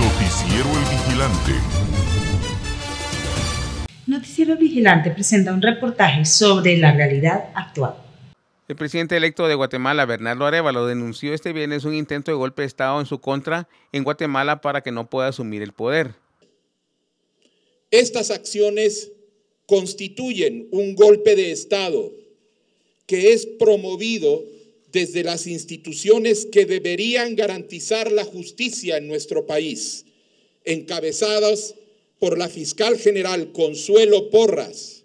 Noticiero El Vigilante. Noticiero Vigilante presenta un reportaje sobre la realidad actual. El presidente electo de Guatemala, Bernardo Arevalo, denunció este viernes un intento de golpe de Estado en su contra en Guatemala para que no pueda asumir el poder. Estas acciones constituyen un golpe de Estado que es promovido desde las instituciones que deberían garantizar la justicia en nuestro país, encabezadas por la fiscal general Consuelo Porras,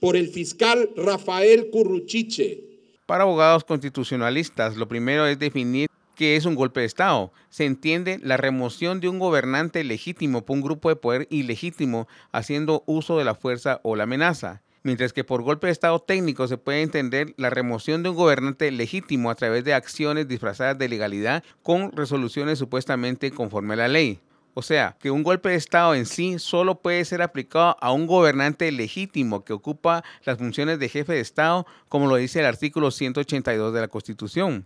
por el fiscal Rafael Curruchiche. Para abogados constitucionalistas, lo primero es definir qué es un golpe de Estado. Se entiende la remoción de un gobernante legítimo por un grupo de poder ilegítimo haciendo uso de la fuerza o la amenaza mientras que por golpe de Estado técnico se puede entender la remoción de un gobernante legítimo a través de acciones disfrazadas de legalidad con resoluciones supuestamente conforme a la ley. O sea, que un golpe de Estado en sí solo puede ser aplicado a un gobernante legítimo que ocupa las funciones de jefe de Estado, como lo dice el artículo 182 de la Constitución.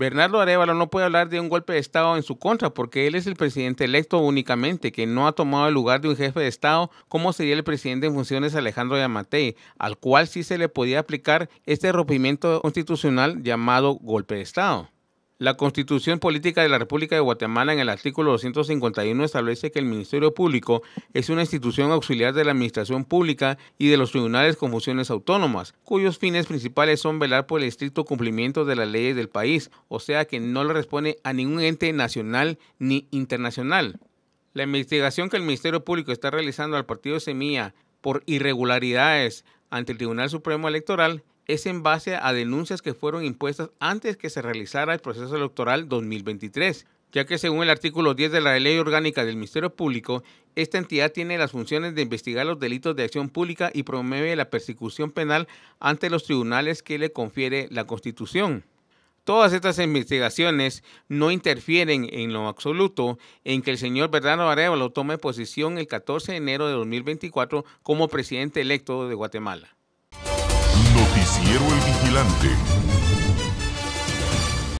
Bernardo Arevalo no puede hablar de un golpe de Estado en su contra porque él es el presidente electo únicamente, que no ha tomado el lugar de un jefe de Estado como sería el presidente en funciones Alejandro Yamatei, al cual sí se le podía aplicar este rompimiento constitucional llamado golpe de Estado. La Constitución Política de la República de Guatemala en el artículo 251 establece que el Ministerio Público es una institución auxiliar de la Administración Pública y de los tribunales con funciones autónomas, cuyos fines principales son velar por el estricto cumplimiento de las leyes del país, o sea que no le responde a ningún ente nacional ni internacional. La investigación que el Ministerio Público está realizando al Partido Semilla por irregularidades ante el Tribunal Supremo Electoral es en base a denuncias que fueron impuestas antes que se realizara el proceso electoral 2023, ya que según el artículo 10 de la Ley Orgánica del Ministerio Público, esta entidad tiene las funciones de investigar los delitos de acción pública y promueve la persecución penal ante los tribunales que le confiere la Constitución. Todas estas investigaciones no interfieren en lo absoluto en que el señor Bernardo Arevalo tome posición el 14 de enero de 2024 como presidente electo de Guatemala. Cierro El Vigilante.